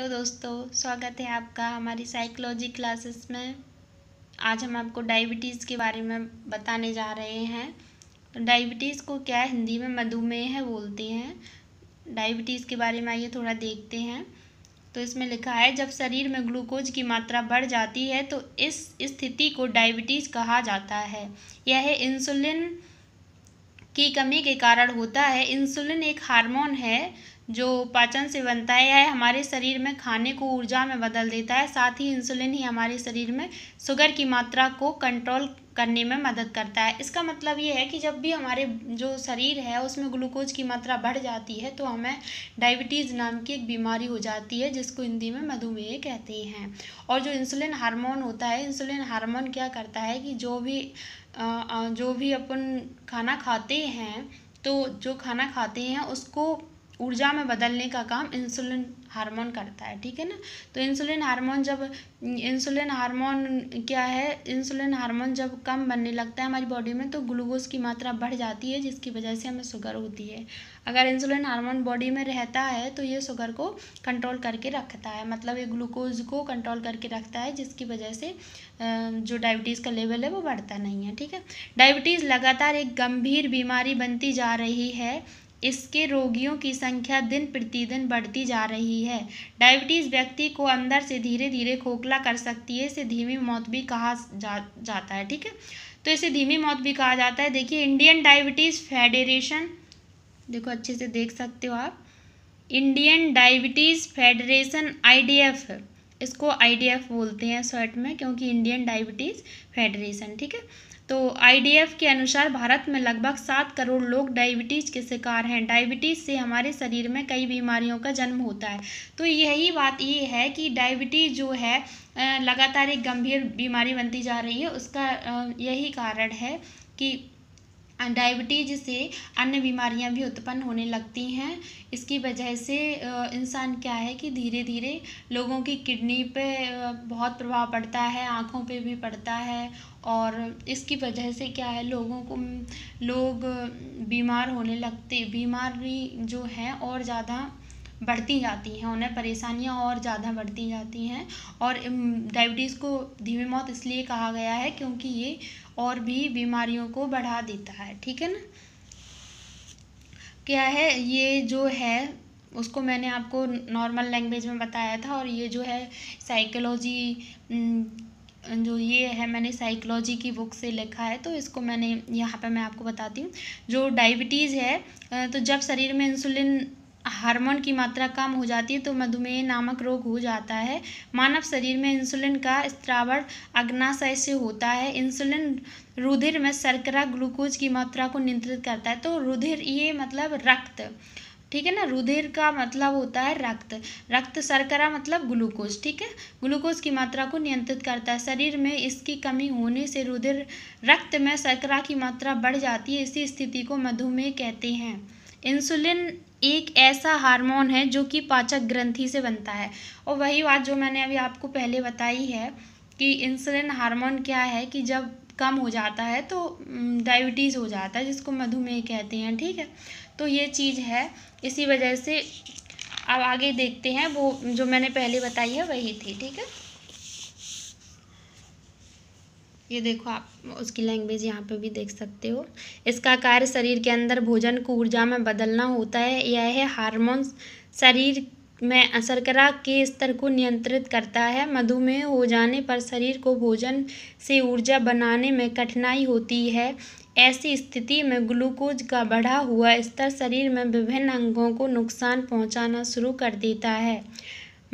hello दोस्तों स्वागत है आपका हमारी साइकोलॉजी क्लासेस में आज हम आपको डायबिटीज़ के बारे में बताने जा रहे हैं डायबिटीज़ को क्या हिंदी में मधुमेह है बोलते हैं डायबिटीज़ के बारे में आइए थोड़ा देखते हैं तो इसमें लिखा है जब शरीर में ग्लूकोज की मात्रा बढ़ जाती है तो इस स्थिति को डायबिटीज़ कहा जाता है यह इंसुलिन की कमी के कारण होता है इंसुलिन एक हार्मोन है जो पाचन से बनता है यह हमारे शरीर में खाने को ऊर्जा में बदल देता है साथ ही इंसुलिन ही हमारे शरीर में शुगर की मात्रा को कंट्रोल करने में मदद करता है इसका मतलब ये है कि जब भी हमारे जो शरीर है उसमें ग्लूकोज की मात्रा बढ़ जाती है तो हमें डायबिटीज़ नाम की एक बीमारी हो जाती है जिसको हिंदी में मधुमेह कहते हैं और जो इंसुलिन हार्मोन होता है इंसुलिन हार्मोन क्या करता है कि जो भी जो भी अपन खाना खाते हैं तो जो खाना खाते हैं उसको ऊर्जा में बदलने का काम इंसुलिन हार्मोन करता है ठीक है ना तो इंसुलिन हार्मोन जब इंसुलिन हार्मोन क्या है इंसुलिन हार्मोन जब कम बनने लगता है हमारी बॉडी में तो ग्लूकोज की मात्रा बढ़ जाती है जिसकी वजह से हमें शुगर होती है अगर इंसुलिन हार्मोन बॉडी में रहता है तो ये शुगर को कंट्रोल करके रखता है मतलब ये ग्लूकोज को कंट्रोल करके रखता है जिसकी वजह से जो डायबिटीज़ का लेवल है वो बढ़ता नहीं है ठीक है डायबिटीज़ लगातार एक गंभीर बीमारी बनती जा रही है इसके रोगियों की संख्या दिन प्रतिदिन बढ़ती जा रही है डायबिटीज़ व्यक्ति को अंदर से धीरे धीरे खोखला कर सकती है इसे धीमी मौत भी कहा जा जाता है ठीक है तो इसे धीमी मौत भी कहा जाता है देखिए इंडियन डायबिटीज़ फेडरेशन देखो अच्छे से देख सकते हो आप इंडियन डायबिटीज़ फेडरेशन आई इसको आई बोलते हैं स्वेट में क्योंकि इंडियन डायबिटीज़ फेडरेशन ठीक है तो आईडीएफ के अनुसार भारत में लगभग सात करोड़ लोग डायबिटीज़ के शिकार हैं डायबिटीज़ से हमारे शरीर में कई बीमारियों का जन्म होता है तो यही बात ये है कि डायबिटीज़ जो है लगातार एक गंभीर बीमारी बनती जा रही है उसका यही कारण है कि डायबिटीज से अन्य बीमारियां भी उत्पन्न होने लगती हैं इसकी वजह से इंसान क्या है कि धीरे धीरे लोगों की किडनी पे बहुत प्रभाव पड़ता है आँखों पे भी पड़ता है और इसकी वजह से क्या है लोगों को लोग बीमार होने लगते बीमारी जो है और ज़्यादा बढ़ती जाती हैं उन्हें परेशानियाँ और ज़्यादा बढ़ती जाती हैं और डायबिटीज़ को धीमी मौत इसलिए कहा गया है क्योंकि ये और भी बीमारियों को बढ़ा देता है ठीक है ना क्या है ये जो है उसको मैंने आपको नॉर्मल लैंग्वेज में बताया था और ये जो है साइकोलॉजी जो ये है मैंने साइकोलॉजी की बुक से लिखा है तो इसको मैंने यहाँ पे मैं आपको बताती हूँ जो डायबिटीज़ है तो जब शरीर में इंसुलिन हार्मोन की मात्रा कम हो जाती है तो मधुमेह नामक रोग हो जाता है मानव शरीर में इंसुलिन का स्त्रावण अग्नाशय से होता है इंसुलिन रुधिर में शर्करा ग्लूकोज की मात्रा को नियंत्रित करता है तो रुधिर ये मतलब रक्त ठीक है ना रुधिर का मतलब होता है रक्त रक्त शर्करा मतलब ग्लूकोज ठीक है ग्लूकोज की मात्रा को नियंत्रित करता है शरीर में इसकी कमी होने से रुधिर रक्त में शर्करा की मात्रा बढ़ जाती है इसी स्थिति को मधुमेह कहते हैं इंसुलिन एक ऐसा हार्मोन है जो कि पाचक ग्रंथि से बनता है और वही बात जो मैंने अभी आपको पहले बताई है कि इंसुलिन हार्मोन क्या है कि जब कम हो जाता है तो डायबिटीज़ हो जाता है जिसको मधुमेह कहते हैं ठीक है तो ये चीज़ है इसी वजह से अब आगे देखते हैं वो जो मैंने पहले बताई है वही थी ठीक है ये देखो आप उसकी लैंग्वेज यहाँ पे भी देख सकते हो इसका कार्य शरीर के अंदर भोजन को ऊर्जा में बदलना होता है यह है हार्मोन्स शरीर में शर्करा के स्तर को नियंत्रित करता है मधुमेह हो जाने पर शरीर को भोजन से ऊर्जा बनाने में कठिनाई होती है ऐसी स्थिति में ग्लूकोज का बढ़ा हुआ स्तर शरीर में विभिन्न अंगों को नुकसान पहुंचाना शुरू कर देता है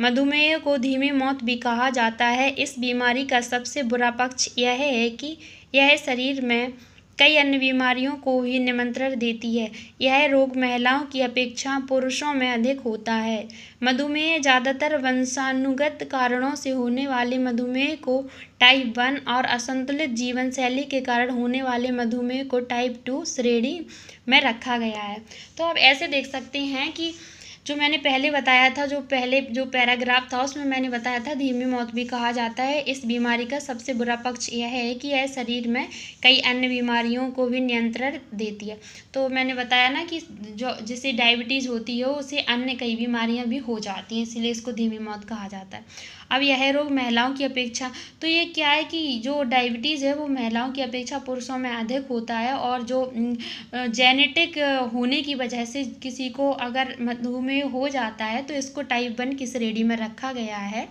मधुमेह को धीमी मौत भी कहा जाता है इस बीमारी का सबसे बुरा पक्ष यह है कि यह शरीर में कई अन्य बीमारियों को ही निमंत्रण देती है यह रोग महिलाओं की अपेक्षा पुरुषों में अधिक होता है मधुमेह ज़्यादातर वंशानुगत कारणों से होने वाले मधुमेह को टाइप वन और असंतुलित जीवन शैली के कारण होने वाले मधुमेह को टाइप टू श्रेणी में रखा गया है तो आप ऐसे देख सकते हैं कि जो मैंने पहले बताया था जो पहले जो पैराग्राफ था उसमें मैंने बताया था धीमी मौत भी कहा जाता है इस बीमारी का सबसे बुरा पक्ष यह है कि यह शरीर में कई अन्य बीमारियों को भी नियंत्रण देती है तो मैंने बताया ना कि जो जिसे डायबिटीज़ होती है उसे अन्य कई बीमारियाँ भी हो जाती हैं इसलिए इसको धीमी मौत कहा जाता है अब यह रोग महिलाओं की अपेक्षा तो ये क्या है कि जो डायबिटीज़ है वो महिलाओं की अपेक्षा पुरुषों में अधिक होता है और जो जेनेटिक होने की वजह से किसी को अगर मधुमेह ये हो जाता है तो इसको टाइप वन की श्रेणी में रखा गया है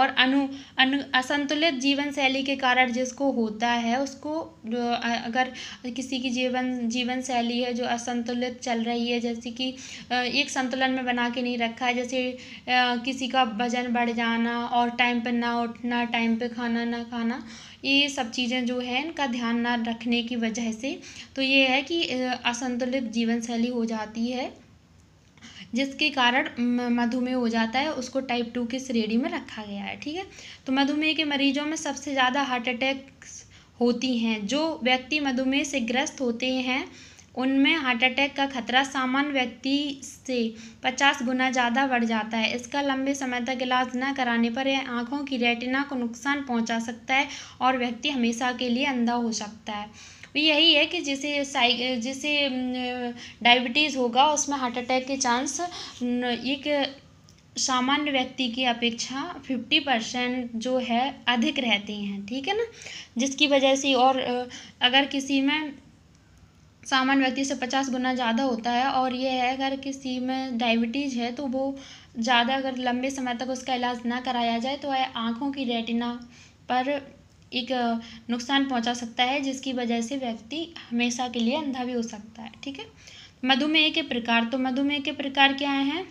और अनु अनु असंतुलित जीवन शैली के कारण जिसको होता है उसको अगर किसी की जीवन जीवन शैली है जो असंतुलित चल रही है जैसे कि एक संतुलन में बना के नहीं रखा है जैसे किसी का वजन बढ़ जाना और टाइम पर ना उठना टाइम पर खाना ना खाना ये सब चीज़ें जो है इनका ध्यान ना रखने की वजह से तो ये है कि असंतुलित जीवन शैली हो जाती है जिसके कारण मधुमेह हो जाता है उसको टाइप टू की श्रेणी में रखा गया है ठीक है तो मधुमेह के मरीजों में सबसे ज़्यादा हार्ट अटैक होती हैं जो व्यक्ति मधुमेह से ग्रस्त होते हैं उनमें हार्ट अटैक का खतरा सामान्य व्यक्ति से पचास गुना ज़्यादा बढ़ जाता है इसका लंबे समय तक इलाज न कराने पर यह आँखों की रेटिना को नुकसान पहुंचा सकता है और व्यक्ति हमेशा के लिए अंधा हो सकता है तो यही है कि जिसे साइ जिसे डायबिटीज़ होगा उसमें हार्ट अटैक के चांस एक सामान्य व्यक्ति की अपेक्षा फिफ्टी परसेंट जो है अधिक रहती हैं ठीक है ना जिसकी वजह से और अगर किसी में सामान्य व्यक्ति से पचास गुना ज़्यादा होता है और यह है अगर किसी में डायबिटीज़ है तो वो ज़्यादा अगर लंबे समय तक उसका इलाज ना कराया जाए तो आँखों की रेटिना पर एक नुकसान पहुंचा सकता है जिसकी वजह से व्यक्ति हमेशा के लिए अंधा भी हो सकता है ठीक है मधुमेह के प्रकार तो मधुमेह के प्रकार क्या हैं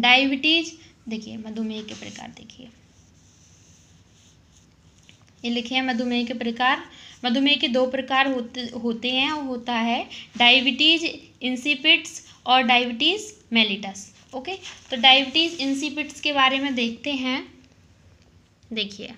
डायबिटीज देखिए मधुमेह के प्रकार देखिए ये लिखे हैं मधुमेह के प्रकार मधुमेह के दो प्रकार होते होते हैं और होता है डायबिटीज इंसिपिट्स और डायबिटीज़ मेलिटस ओके तो डायबिटीज़ इंसिपिट्स के बारे में देखते हैं देखिए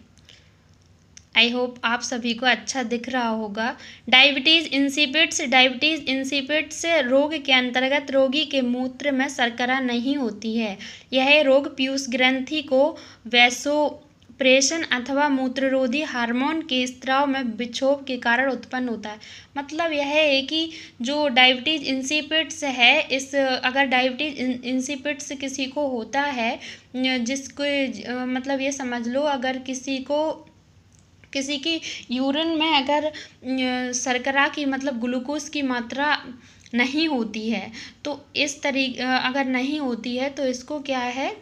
आई होप आप सभी को अच्छा दिख रहा होगा डायबिटीज़ इंसिपिट्स डायबिटीज़ इंसिपिट्स रोग के अंतर्गत रोगी के मूत्र में शर्करा नहीं होती है यह रोग पीयूष ग्रंथि को वैसो प्रेशन अथवा मूत्ररोधी हार्मोन के स्त्राव में विक्षोभ के कारण उत्पन्न होता है मतलब यह है कि जो डायबिटीज़ इंसिपिट्स है इस अगर डायबिटीज़ इंसिपिट्स किसी को होता है जिसको मतलब ये समझ लो अगर किसी को किसी की यूरिन में अगर शर्करा की मतलब ग्लूकोज की मात्रा नहीं होती है तो इस तरी अगर नहीं होती है तो इसको क्या है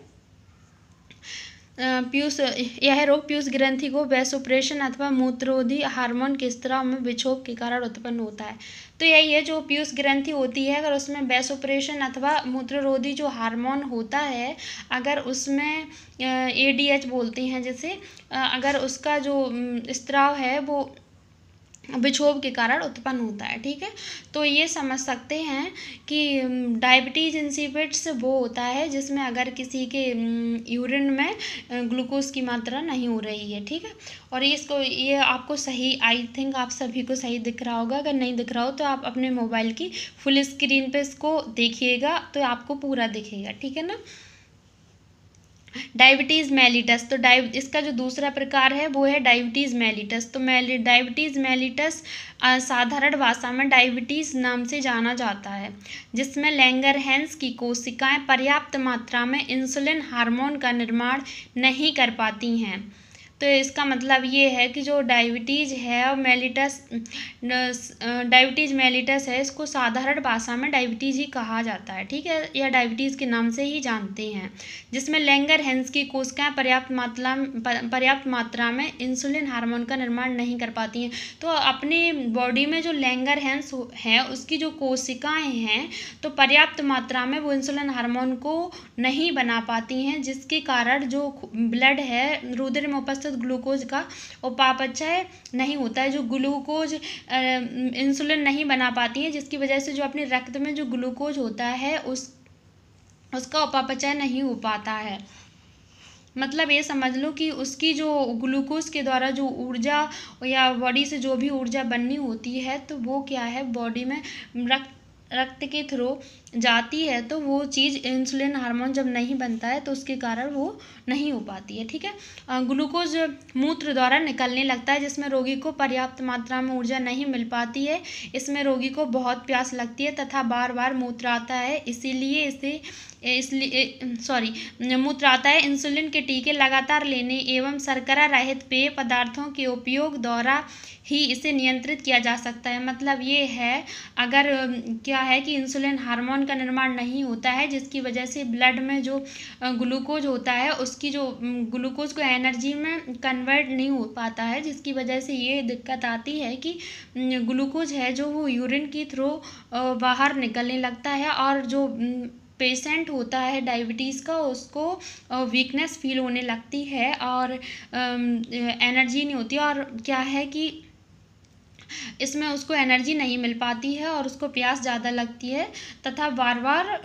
पीयूष यह रोग पीयूष ग्रंथि को वैसोप्रेशन अथवा मूत्रोधी हार्मोन के स्त्राव में विक्षोभ के कारण उत्पन्न होता है तो यही है जो पीयूष ग्रंथि होती है अगर उसमें वैसोप्रेशन अथवा मूत्ररोधी जो हार्मोन होता है अगर उसमें ए डी एच बोलते हैं जैसे अगर उसका जो स्त्राव है वो विक्षोभ के कारण उत्पन्न होता है ठीक है तो ये समझ सकते हैं कि डायबिटीज इंसिपिट्स वो होता है जिसमें अगर किसी के यूरिन में ग्लूकोज की मात्रा नहीं हो रही है ठीक है और ये इसको ये आपको सही आई थिंक आप सभी को सही दिख रहा होगा अगर नहीं दिख रहा हो तो आप अपने मोबाइल की फुल स्क्रीन पे इसको देखिएगा तो आपको पूरा दिखेगा ठीक है ना डायबिटीज़ मेलिटस तो डाय इसका जो दूसरा प्रकार है वो है डायबिटीज़ मेलिटस तो मेल डायबिटीज़ मेलिटस साधारण भाषा में डायबिटीज़ नाम से जाना जाता है जिसमें लेंगर हैंस की कोशिकाएं पर्याप्त मात्रा में इंसुलिन हार्मोन का निर्माण नहीं कर पाती हैं तो इसका मतलब ये है कि जो डायबिटीज़ है और मेलिटस डायबिटीज़ मेलिटस है इसको साधारण भाषा में डायबिटीज़ ही कहा जाता है ठीक है या डायबिटीज़ के नाम से ही जानते हैं जिसमें लेंगर हैंस की कोशिकाएं पर्याप्त मात्रा पर्याप्त मात्रा में इंसुलिन हार्मोन का निर्माण नहीं कर पाती हैं तो अपने बॉडी में जो लेंगर हैंस है उसकी जो कोशिकाएँ हैं तो पर्याप्त मात्रा में वो इंसुलिन हार्मोन को नहीं बना पाती हैं जिसके कारण जो ब्लड है रुद्र में उपस्थित औसत ग्लूकोज का उपापचय अच्छा नहीं होता है जो ग्लूकोज इंसुलिन नहीं बना पाती है जिसकी वजह से जो अपने रक्त में जो ग्लूकोज होता है उस उसका उपापचय अच्छा नहीं हो पाता है मतलब ये समझ लो कि उसकी जो ग्लूकोज के द्वारा जो ऊर्जा या बॉडी से जो भी ऊर्जा बननी होती है तो वो क्या है बॉडी में रक्त रक्त के थ्रू जाती है तो वो चीज़ इंसुलिन हार्मोन जब नहीं बनता है तो उसके कारण वो नहीं हो पाती है ठीक है ग्लूकोज मूत्र द्वारा निकलने लगता है जिसमें रोगी को पर्याप्त मात्रा में ऊर्जा नहीं मिल पाती है इसमें रोगी को बहुत प्यास लगती है तथा बार बार मूत्र आता है इसीलिए इसे इसलिए सॉरी मूत्र आता है इंसुलिन के टीके लगातार लेने एवं शर्करा रहित पेय पदार्थों के उपयोग द्वारा ही इसे नियंत्रित किया जा सकता है मतलब ये है अगर क्या है कि इंसुलिन हार्मोन का निर्माण नहीं होता है जिसकी वजह से ब्लड में जो ग्लूकोज होता है उसकी जो ग्लूकोज को एनर्जी में कन्वर्ट नहीं हो पाता है जिसकी वजह से ये दिक्कत आती है कि ग्लूकोज है जो वो यूरिन के थ्रू बाहर निकलने लगता है और जो पेशेंट होता है डायबिटीज़ का उसको वीकनेस फील होने लगती है और एनर्जी नहीं होती और क्या है कि इसमें उसको एनर्जी नहीं मिल पाती है और उसको प्यास ज़्यादा लगती है तथा बार बार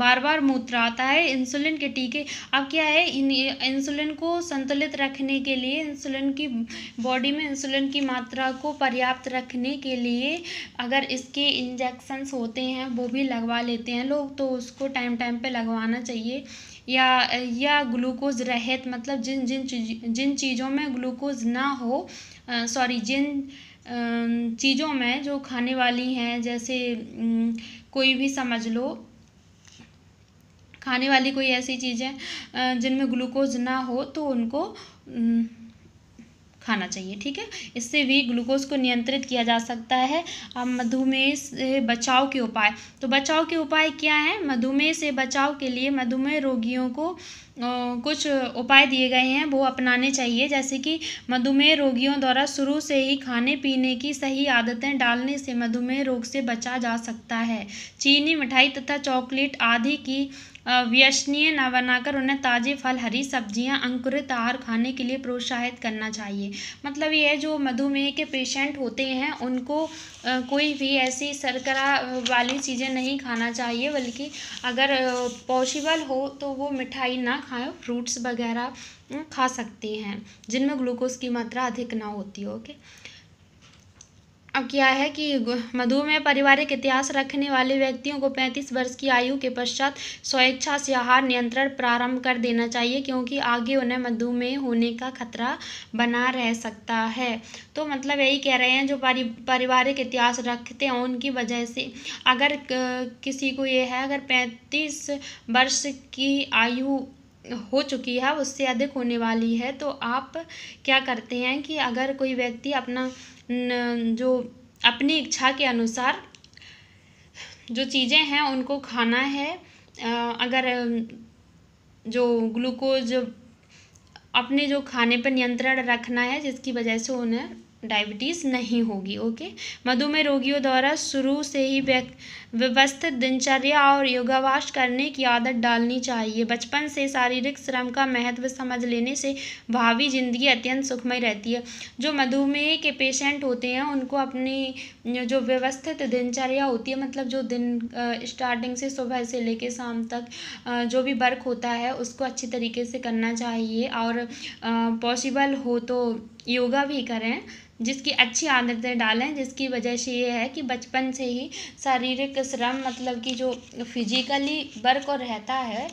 बार बार मूत्र आता है इंसुलिन के टीके अब क्या है इन इंसुलिन को संतुलित रखने के लिए इंसुलिन की बॉडी में इंसुलिन की मात्रा को पर्याप्त रखने के लिए अगर इसके इंजेक्शंस होते हैं वो भी लगवा लेते हैं लोग तो उसको टाइम टाइम पे लगवाना चाहिए या या ग्लूकोज रहित मतलब जिन जिन चीज जिन चीज़ों में ग्लूकोज ना हो सॉरी जिन चीज़ों में जो खाने वाली हैं जैसे कोई भी समझ लो खाने वाली कोई ऐसी चीज़ें जिनमें ग्लूकोज ना हो तो उनको खाना चाहिए ठीक है इससे भी ग्लूकोज को नियंत्रित किया जा सकता है अब मधुमेह से बचाव के उपाय तो बचाव के उपाय क्या हैं मधुमेह से बचाव के लिए मधुमेह रोगियों को कुछ उपाय दिए गए हैं वो अपनाने चाहिए जैसे कि मधुमेह रोगियों द्वारा शुरू से ही खाने पीने की सही आदतें डालने से मधुमेह रोग से बचा जा सकता है चीनी मिठाई तथा चॉकलेट आदि की व्यसनीय न बनाकर उन्हें ताज़े फल हरी सब्जियां अंकुरित आहार खाने के लिए प्रोत्साहित करना चाहिए मतलब ये जो मधुमेह के पेशेंट होते हैं उनको कोई भी ऐसी शर्करा वाली चीज़ें नहीं खाना चाहिए बल्कि अगर पॉसिबल हो तो वो मिठाई ना खाएं फ्रूट्स वगैरह खा सकते हैं जिनमें ग्लूकोज की मात्रा अधिक ना होती हो ओके क्या है कि मधुमेह पारिवारिक इतिहास रखने वाले व्यक्तियों को 35 वर्ष की आयु के पश्चात स्वेच्छा से आहार नियंत्रण प्रारंभ कर देना चाहिए क्योंकि आगे उन्हें मधुमेह होने का खतरा बना रह सकता है तो मतलब यही कह रहे हैं जो पारि पारिवारिक इतिहास रखते हैं उनकी वजह से अगर किसी को ये है अगर पैंतीस वर्ष की आयु हो चुकी है उससे अधिक होने वाली है तो आप क्या करते हैं कि अगर कोई व्यक्ति अपना जो अपनी इच्छा के अनुसार जो चीज़ें हैं उनको खाना है अगर जो ग्लूकोज अपने जो खाने पर नियंत्रण रखना है जिसकी वजह से उन्हें डायबिटीज़ नहीं होगी ओके मधुमेह रोगियों द्वारा शुरू से ही व्यवस्थित दिनचर्या और योगावास करने की आदत डालनी चाहिए बचपन से शारीरिक श्रम का महत्व समझ लेने से भावी जिंदगी अत्यंत सुखमय रहती है जो मधुमेह के पेशेंट होते हैं उनको अपनी जो व्यवस्थित दिनचर्या होती है मतलब जो दिन स्टार्टिंग से सुबह से लेके शाम तक जो भी वर्क होता है उसको अच्छी तरीके से करना चाहिए और पॉसिबल हो तो योगा भी करें जिसकी अच्छी आदतें डालें जिसकी वजह से ये है कि बचपन से ही शारीरिक श्रम मतलब कि जो फिजिकली वर्क और रहता है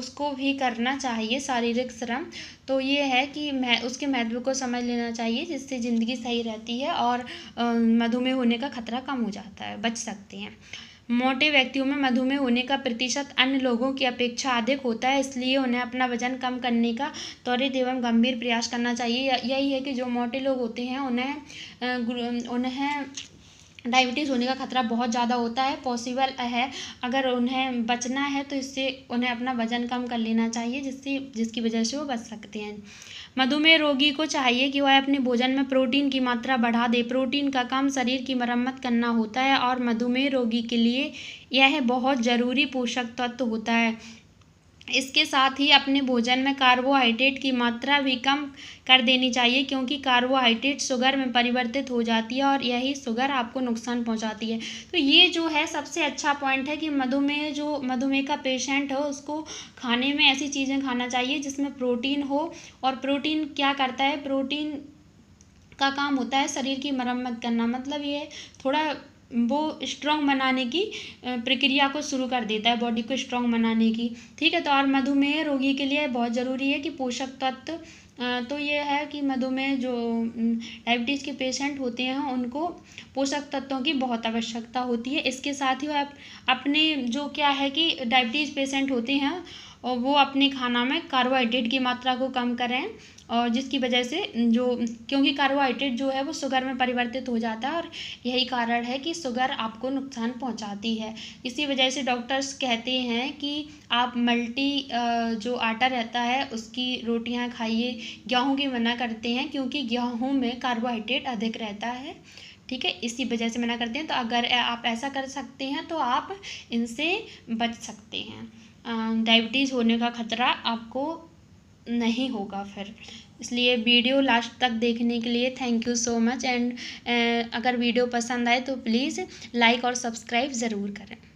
उसको भी करना चाहिए शारीरिक श्रम तो ये है कि मैं उसके महत्व को समझ लेना चाहिए जिससे ज़िंदगी सही रहती है और मधुमेह होने का खतरा कम हो जाता है बच सकते हैं मोटे व्यक्तियों में मधुमेह होने का प्रतिशत अन्य लोगों की अपेक्षा अधिक होता है इसलिए उन्हें अपना वजन कम करने का त्वरित एवं गंभीर प्रयास करना चाहिए यही है कि जो मोटे लोग होते हैं उन्हें उन्हें डायबिटीज़ होने का खतरा बहुत ज़्यादा होता है पॉसिबल है अगर उन्हें बचना है तो इससे उन्हें अपना वज़न कम कर लेना चाहिए जिससे जिसकी वजह से वो बच सकते हैं मधुमेह रोगी को चाहिए कि वह अपने भोजन में प्रोटीन की मात्रा बढ़ा दे प्रोटीन का काम शरीर की मरम्मत करना होता है और मधुमेह रोगी के लिए यह बहुत ज़रूरी पोषक तत्व होता है इसके साथ ही अपने भोजन में कार्बोहाइड्रेट की मात्रा भी कम कर देनी चाहिए क्योंकि कार्बोहाइड्रेट शुगर में परिवर्तित हो जाती है और यही शुगर आपको नुकसान पहुंचाती है तो ये जो है सबसे अच्छा पॉइंट है कि मधुमेह जो मधुमेह का पेशेंट हो उसको खाने में ऐसी चीज़ें खाना चाहिए जिसमें प्रोटीन हो और प्रोटीन क्या करता है प्रोटीन का काम होता है शरीर की मरम्मत करना मतलब ये थोड़ा वो स्ट्रांग बनाने की प्रक्रिया को शुरू कर देता है बॉडी को स्ट्रॉन्ग बनाने की ठीक है तो और मधुमेह रोगी के लिए बहुत ज़रूरी है कि पोषक तत्व तो ये है कि मधुमेह जो डायबिटीज़ के पेशेंट होते हैं उनको पोषक तत्वों की बहुत आवश्यकता होती है इसके साथ ही वह अपने जो क्या है कि डायबिटीज़ पेशेंट होते हैं और वो अपने खाना में कार्बोहाइड्रेट की मात्रा को कम करें और जिसकी वजह से जो क्योंकि कार्बोहाइड्रेट जो है वो शुगर में परिवर्तित हो जाता है और यही कारण है कि शुगर आपको नुकसान पहुंचाती है इसी वजह से डॉक्टर्स कहते हैं कि आप मल्टी जो आटा रहता है उसकी रोटियां खाइए गेहूं की मना करते हैं क्योंकि गेहूं में कार्बोहाइड्रेट अधिक रहता है ठीक है इसी वजह से मना करते हैं तो अगर आप ऐसा कर सकते हैं तो आप इनसे बच सकते हैं डायबिटीज़ होने का खतरा आपको नहीं होगा फिर इसलिए वीडियो लास्ट तक देखने के लिए thank you so much and अगर वीडियो पसंद आए तो प्लीज़ लाइक और सब्सक्राइब ज़रूर करें